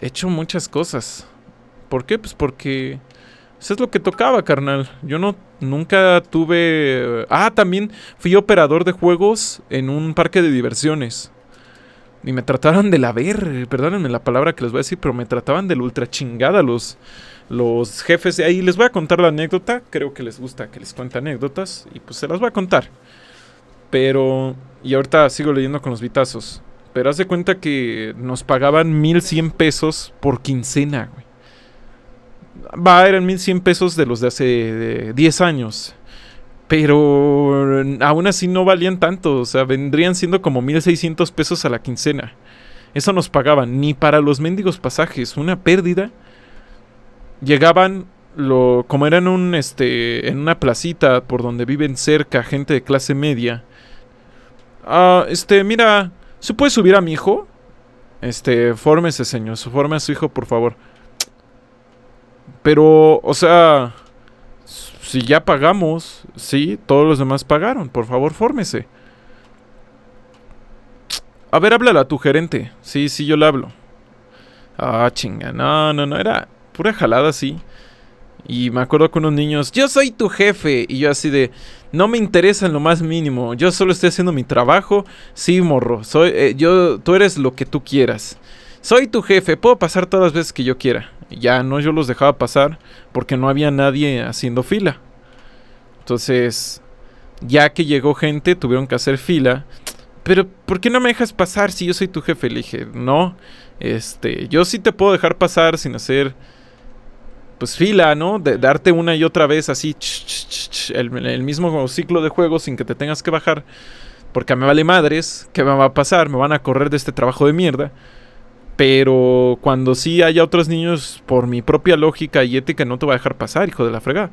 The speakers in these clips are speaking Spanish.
he hecho muchas cosas. ¿Por qué? Pues porque eso pues, es lo que tocaba, carnal. Yo no nunca tuve. Ah, también fui operador de juegos en un parque de diversiones. Y me trataron de la ver, perdónenme la palabra que les voy a decir, pero me trataban de la ultra chingada los, los jefes de ahí. Les voy a contar la anécdota, creo que les gusta que les cuente anécdotas y pues se las voy a contar. Pero, y ahorita sigo leyendo con los vitazos. Pero haz de cuenta que nos pagaban 1100 pesos por quincena, güey. Va, eran 1100 pesos de los de hace 10 años. Pero aún así no valían tanto, o sea, vendrían siendo como 1600 pesos a la quincena. Eso nos pagaban, ni para los mendigos pasajes, una pérdida. Llegaban lo, como eran un este en una placita por donde viven cerca gente de clase media. Ah, este, mira, ¿Se puede subir a mi hijo? Este, fórmese, señor. Forme a su hijo, por favor. Pero, o sea, si ya pagamos, sí, todos los demás pagaron. Por favor, fórmese. A ver, háblala a tu gerente. Sí, sí, yo le hablo. Ah, chinga. No, no, no. Era pura jalada así. Y me acuerdo con unos niños. Yo soy tu jefe. Y yo así de no me interesa en lo más mínimo. Yo solo estoy haciendo mi trabajo. Sí, morro. Soy, eh, yo, tú eres lo que tú quieras. Soy tu jefe. Puedo pasar todas las veces que yo quiera. Ya no, yo los dejaba pasar porque no había nadie haciendo fila. Entonces, ya que llegó gente, tuvieron que hacer fila. Pero, ¿por qué no me dejas pasar si yo soy tu jefe? Le dije, no, este, yo sí te puedo dejar pasar sin hacer pues fila, ¿no? De, darte una y otra vez así, el, mismo ciclo de juego sin que te tengas que bajar, porque a me vale madres, ¿qué me va a pasar? Me van a correr de este trabajo de mierda. Pero cuando sí haya otros niños, por mi propia lógica y ética, no te voy a dejar pasar, hijo de la fregada.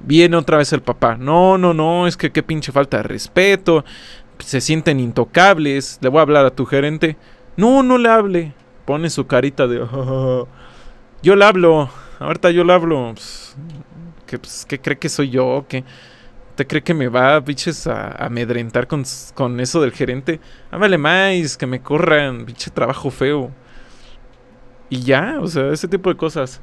Viene otra vez el papá. No, no, no, es que qué pinche falta de respeto. Se sienten intocables. Le voy a hablar a tu gerente. No, no le hable. Pone su carita de... Oh, oh, oh, yo le hablo. Ahorita yo le hablo. Pues, que, pues, ¿Qué cree que soy yo? Que ¿Te cree que me va, biches, a amedrentar con, eso del gerente? Ámale más, que me corran, biche trabajo feo. Y ya, o sea, ese tipo de cosas.